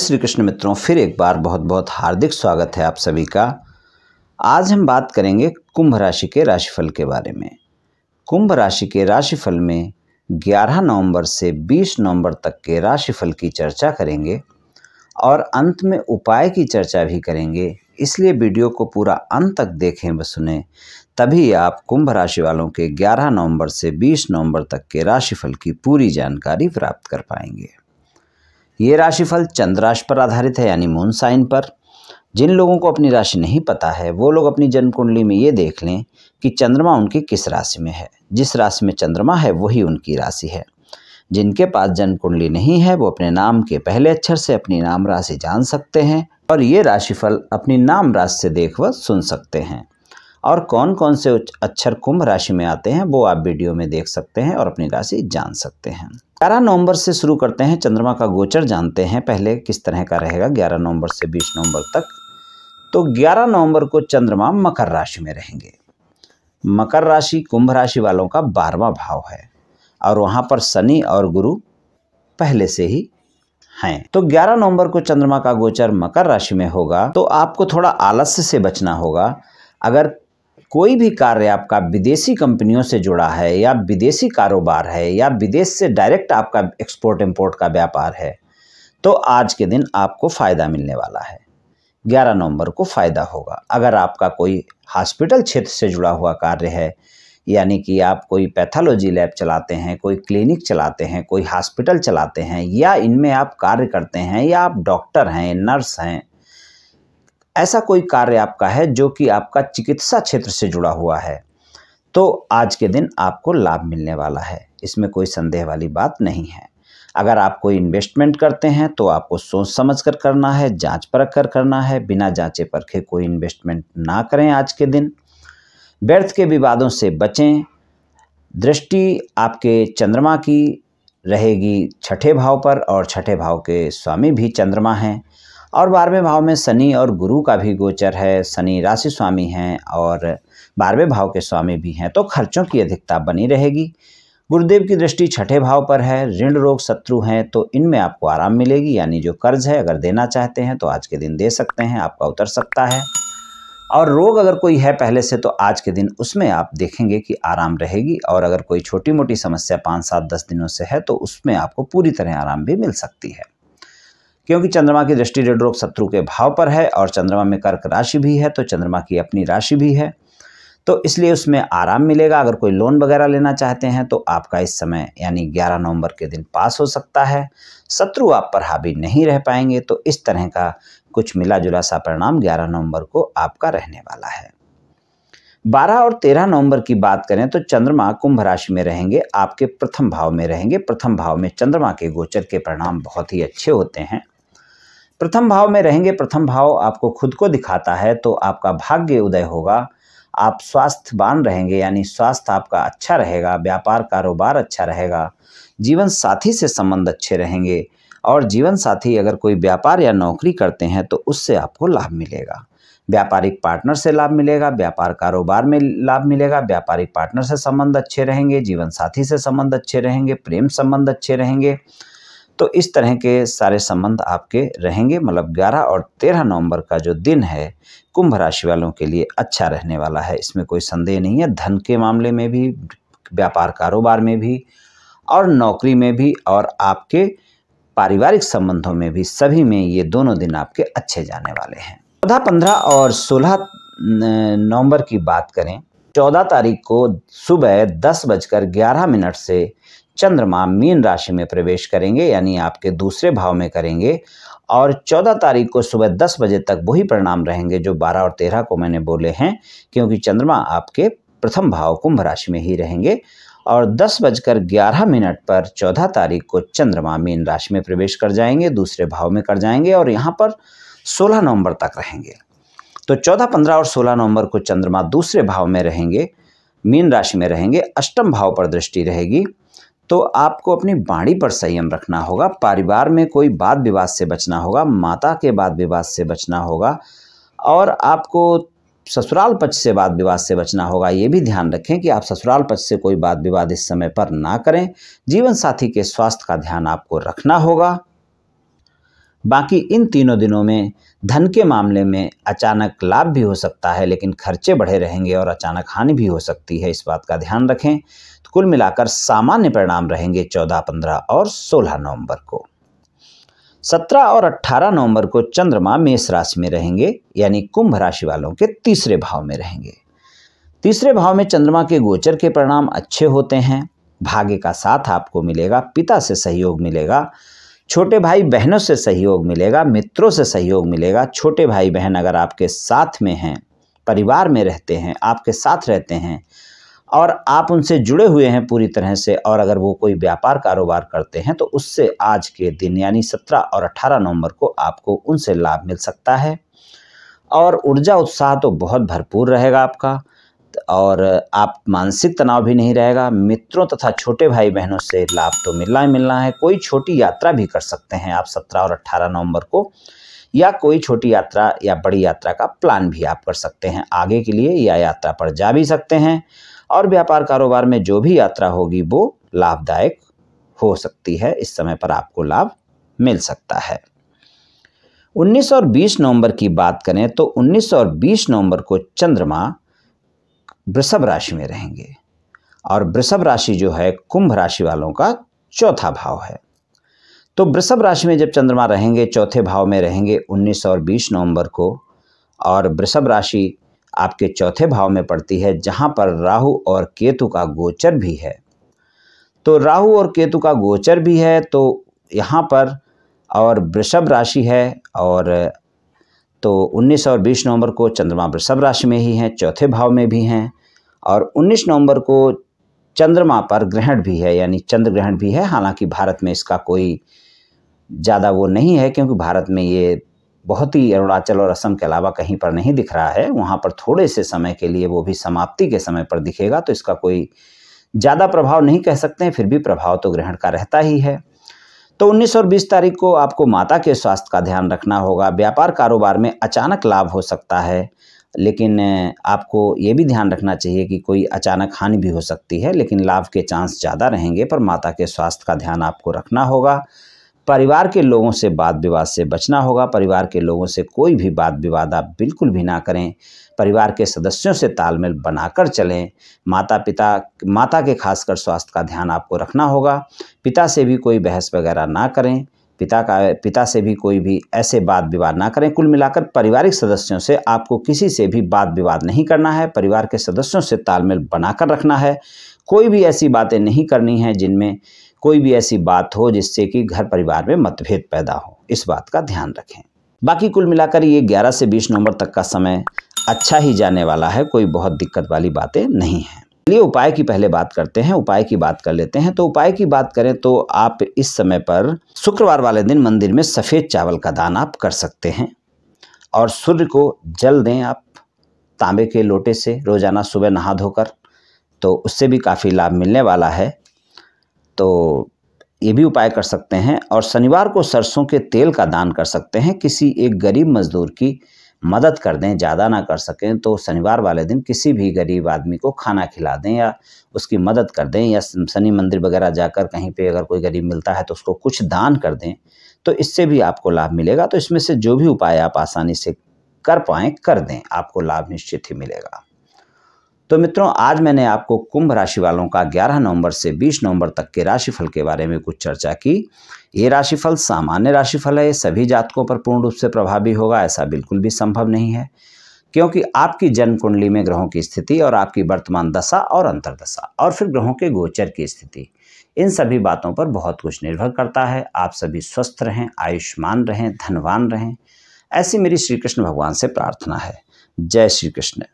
श्री कृष्ण मित्रों फिर एक बार बहुत बहुत हार्दिक स्वागत है आप सभी का आज हम बात करेंगे कुंभ राशि के राशिफल के बारे में कुंभ राशि के राशिफल में 11 नवंबर से 20 नवंबर तक के राशिफल की चर्चा करेंगे और अंत में उपाय की चर्चा भी करेंगे इसलिए वीडियो को पूरा अंत तक देखें व सुने तभी आप कुंभ राशि वालों के 11 नवंबर से 20 नवंबर तक के राशिफल की पूरी जानकारी प्राप्त कर पाएंगे ये राशिफल चंद्र राशि पर आधारित है यानी मून साइन पर जिन लोगों को अपनी राशि नहीं पता है वो लोग अपनी जन्म कुंडली में ये देख लें कि चंद्रमा उनकी किस राशि में है जिस राशि में चंद्रमा है वही उनकी राशि है जिनके पास जन्म कुंडली नहीं है वो अपने नाम के पहले अक्षर से अपनी नाम राशि जान सकते हैं और ये राशिफल अपनी नाम राशि से देख व सुन सकते हैं और कौन कौन से अक्षर कुंभ राशि में आते हैं वो आप वीडियो में देख सकते हैं और अपनी राशि जान सकते हैं ग्यारह नवंबर से शुरू करते हैं चंद्रमा का गोचर जानते हैं पहले किस तरह का रहेगा ग्यारह नवंबर से बीस नवंबर तक तो ग्यारह नवंबर को चंद्रमा मकर राशि में रहेंगे मकर राशि कुंभ राशि वालों का बारहवा भाव है और वहाँ पर शनि और गुरु पहले से ही हैं तो 11 नवंबर को चंद्रमा का गोचर मकर राशि में होगा तो आपको थोड़ा आलस्य से बचना होगा अगर कोई भी कार्य आपका विदेशी कंपनियों से जुड़ा है या विदेशी कारोबार है या विदेश से डायरेक्ट आपका एक्सपोर्ट इम्पोर्ट का व्यापार है तो आज के दिन आपको फ़ायदा मिलने वाला है 11 नवंबर को फ़ायदा होगा अगर आपका कोई हॉस्पिटल क्षेत्र से जुड़ा हुआ कार्य है यानी कि आप कोई पैथोलॉजी लैब चलाते हैं कोई क्लिनिक चलाते हैं कोई हॉस्पिटल चलाते हैं या इनमें आप कार्य करते हैं या आप डॉक्टर हैं नर्स हैं ऐसा कोई कार्य आपका है जो कि आपका चिकित्सा क्षेत्र से जुड़ा हुआ है तो आज के दिन आपको लाभ मिलने वाला है इसमें कोई संदेह वाली बात नहीं है अगर आप कोई इन्वेस्टमेंट करते हैं तो आपको सोच समझ कर करना है जांच परख कर करना है बिना जांचे परखे कोई इन्वेस्टमेंट ना करें आज के दिन व्यर्थ के विवादों से बचें दृष्टि आपके चंद्रमा की रहेगी छठे भाव पर और छठे भाव के स्वामी भी चंद्रमा हैं और बारहवें भाव में शनि और गुरु का भी गोचर है शनि राशि स्वामी हैं और बारहवें भाव के स्वामी भी हैं तो खर्चों की अधिकता बनी रहेगी गुरुदेव की दृष्टि छठे भाव पर है ऋण रोग शत्रु हैं तो इनमें आपको आराम मिलेगी यानी जो कर्ज है अगर देना चाहते हैं तो आज के दिन दे सकते हैं आपका उतर सकता है और रोग अगर कोई है पहले से तो आज के दिन उसमें आप देखेंगे कि आराम रहेगी और अगर कोई छोटी मोटी समस्या पाँच सात दस दिनों से है तो उसमें आपको पूरी तरह आराम भी मिल सकती है क्योंकि चंद्रमा की दृष्टि रोग शत्रु के भाव पर है और चंद्रमा में कर्क राशि भी है तो चंद्रमा की अपनी राशि भी है तो इसलिए उसमें आराम मिलेगा अगर कोई लोन वगैरह लेना चाहते हैं तो आपका इस समय यानी 11 नवंबर के दिन पास हो सकता है शत्रु आप पर हावी नहीं रह पाएंगे तो इस तरह का कुछ मिला जुला सा परिणाम 11 नवंबर को आपका रहने वाला है 12 और 13 नवंबर की बात करें तो चंद्रमा कुंभ राशि में रहेंगे आपके प्रथम भाव में रहेंगे प्रथम भाव में चंद्रमा के गोचर के परिणाम बहुत ही अच्छे होते हैं प्रथम भाव में रहेंगे प्रथम भाव आपको खुद को दिखाता है तो आपका भाग्य उदय होगा आप स्वास्थ्यवान रहेंगे यानी स्वास्थ्य आपका अच्छा रहेगा व्यापार कारोबार अच्छा रहेगा जीवन साथी से संबंध अच्छे रहेंगे और जीवन साथी अगर कोई व्यापार या नौकरी करते हैं तो उससे आपको लाभ मिलेगा व्यापारिक पार्टनर से लाभ मिलेगा व्यापार कारोबार में लाभ मिलेगा व्यापारिक पार्टनर से संबंध अच्छे रहेंगे जीवन साथी से संबंध अच्छे रहेंगे प्रेम संबंध अच्छे रहेंगे तो इस तरह के सारे संबंध आपके रहेंगे मतलब 11 और 13 नवंबर का जो दिन है कुंभ राशि वालों के लिए अच्छा रहने वाला है इसमें कोई संदेह नहीं है धन के मामले में भी व्यापार कारोबार में भी और नौकरी में भी और आपके पारिवारिक संबंधों में भी सभी में ये दोनों दिन आपके अच्छे जाने वाले हैं चौदह पंद्रह और सोलह नवंबर की बात करें चौदह तारीख को सुबह दस बजकर ग्यारह मिनट से चंद्रमा मीन राशि में प्रवेश करेंगे यानी आपके दूसरे भाव में करेंगे और 14 तारीख को सुबह 10 बजे तक वही परिणाम रहेंगे जो 12 और 13 को मैंने बोले हैं क्योंकि चंद्रमा आपके प्रथम भाव कुंभ राशि में ही रहेंगे और दस बजकर ग्यारह मिनट पर चौदह तारीख को चंद्रमा मीन राशि में प्रवेश कर जाएंगे दूसरे भाव में कर जाएंगे और यहाँ पर सोलह नवंबर तक रहेंगे तो चौदह पंद्रह और सोलह नवंबर को चंद्रमा दूसरे भाव में रहेंगे मीन राशि में रहेंगे अष्टम भाव पर दृष्टि रहेगी तो आपको अपनी बाणी पर संयम रखना होगा परिवार में कोई वाद विवाद से बचना होगा माता के वाद विवाद से बचना होगा और आपको ससुराल पक्ष से वाद विवाद से बचना होगा ये भी ध्यान रखें कि आप ससुराल पक्ष से कोई वाद विवाद इस समय पर ना करें जीवन साथी के स्वास्थ्य का ध्यान आपको रखना होगा बाकी इन तीनों दिनों में धन के मामले में अचानक लाभ भी हो सकता है लेकिन खर्चे बढ़े रहेंगे और अचानक हानि भी हो सकती है इस बात का ध्यान रखें तो कुल मिलाकर सामान्य परिणाम रहेंगे चौदह पंद्रह और सोलह नवंबर को सत्रह और अट्ठारह नवंबर को चंद्रमा मेष राशि में रहेंगे यानी कुंभ राशि वालों के तीसरे भाव में रहेंगे तीसरे भाव में चंद्रमा के गोचर के परिणाम अच्छे होते हैं भाग्य का साथ आपको मिलेगा पिता से सहयोग मिलेगा छोटे भाई बहनों से सहयोग मिलेगा मित्रों से सहयोग मिलेगा छोटे भाई बहन अगर आपके साथ में हैं परिवार में रहते हैं आपके साथ रहते हैं और आप उनसे जुड़े हुए हैं पूरी तरह से और अगर वो कोई व्यापार कारोबार करते हैं तो उससे आज के दिन यानी सत्रह और अठारह नवंबर को आपको उनसे लाभ मिल सकता है और ऊर्जा उत्साह तो बहुत भरपूर रहेगा आपका और आप मानसिक तनाव भी नहीं रहेगा मित्रों तथा छोटे भाई बहनों से लाभ तो मिलना ही मिलना है कोई छोटी यात्रा भी कर सकते हैं आप सत्रह और अट्ठारह नवंबर को या कोई छोटी यात्रा या बड़ी यात्रा का प्लान भी आप कर सकते हैं आगे के लिए या यात्रा पर जा भी सकते हैं और व्यापार कारोबार में जो भी यात्रा होगी वो लाभदायक हो सकती है इस समय पर आपको लाभ मिल सकता है 19 और 20 नवंबर की बात करें तो 19 और 20 नवंबर को चंद्रमा वृषभ राशि में रहेंगे और वृषभ राशि जो है कुंभ राशि वालों का चौथा भाव है तो वृषभ राशि में जब चंद्रमा रहेंगे चौथे भाव में रहेंगे 19 और 20 नवंबर को और वृषभ राशि आपके चौथे भाव में पड़ती है जहाँ पर राहु और केतु का गोचर भी है तो राहु और केतु का गोचर भी है तो यहाँ पर और वृषभ राशि है और तो 19 और 20 नवंबर को चंद्रमा वृषभ राशि में ही हैं चौथे भाव में भी हैं और 19 नवंबर को चंद्रमा पर ग्रहण भी है यानी चंद्र ग्रहण भी है हालांकि भारत में इसका कोई ज़्यादा वो नहीं है क्योंकि भारत में ये बहुत ही अरुणाचल और असम के अलावा कहीं पर नहीं दिख रहा है वहाँ पर थोड़े से समय के लिए वो भी समाप्ति के समय पर दिखेगा तो इसका कोई ज़्यादा प्रभाव नहीं कह सकते हैं फिर भी प्रभाव तो ग्रहण का रहता ही है तो 19 और 20 तारीख को आपको माता के स्वास्थ्य का ध्यान रखना होगा व्यापार कारोबार में अचानक लाभ हो सकता है लेकिन आपको ये भी ध्यान रखना चाहिए कि कोई अचानक हानि भी हो सकती है लेकिन लाभ के चांस ज़्यादा रहेंगे पर माता के स्वास्थ्य का ध्यान आपको रखना होगा परिवार के लोगों से बात विवाद से बचना होगा परिवार के लोगों से कोई भी बात विवाद आप बिल्कुल भी ना करें परिवार के सदस्यों से तालमेल बनाकर चलें माता पिता माता के खासकर स्वास्थ्य का ध्यान आपको रखना होगा पिता से भी कोई बहस वगैरह ना करें पिता का पिता से भी कोई भी ऐसे बात विवाद ना करें कुल मिलाकर पारिवारिक सदस्यों से आपको किसी से भी बात विवाद नहीं करना है परिवार के सदस्यों से तालमेल बनाकर रखना है कोई भी ऐसी बातें नहीं करनी है जिनमें कोई भी ऐसी बात हो जिससे कि घर परिवार में मतभेद पैदा हो इस बात का ध्यान रखें बाकी कुल मिलाकर ये 11 से 20 नवंबर तक का समय अच्छा ही जाने वाला है कोई बहुत दिक्कत वाली बातें नहीं हैं चलिए उपाय की पहले बात करते हैं उपाय की बात कर लेते हैं तो उपाय की बात करें तो आप इस समय पर शुक्रवार वाले दिन मंदिर में सफ़ेद चावल का दान आप कर सकते हैं और सूर्य को जल दें आप तांबे के लोटे से रोज़ाना सुबह नहा धोकर तो उससे भी काफ़ी लाभ मिलने वाला है तो ये भी उपाय कर सकते हैं और शनिवार को सरसों के तेल का दान कर सकते हैं किसी एक गरीब मजदूर की मदद कर दें ज़्यादा ना कर सकें तो शनिवार वाले दिन किसी भी गरीब आदमी को खाना खिला दें या उसकी मदद कर दें या शनि मंदिर वगैरह जाकर कहीं पे अगर कोई गरीब मिलता है तो उसको कुछ दान कर दें तो इससे भी आपको लाभ मिलेगा तो इसमें से जो भी उपाय आप आसानी से कर पाएँ कर दें आपको लाभ निश्चित ही मिलेगा तो मित्रों आज मैंने आपको कुंभ राशि वालों का 11 नवंबर से 20 नवंबर तक के राशिफल के बारे में कुछ चर्चा की ये राशिफल सामान्य राशिफल है सभी जातकों पर पूर्ण रूप से प्रभावी होगा ऐसा बिल्कुल भी संभव नहीं है क्योंकि आपकी जन्म कुंडली में ग्रहों की स्थिति और आपकी वर्तमान दशा और अंतरदशा और फिर ग्रहों के गोचर की स्थिति इन सभी बातों पर बहुत कुछ निर्भर करता है आप सभी स्वस्थ रहें आयुष्मान रहें धनवान रहें ऐसी मेरी श्री कृष्ण भगवान से प्रार्थना है जय श्री कृष्ण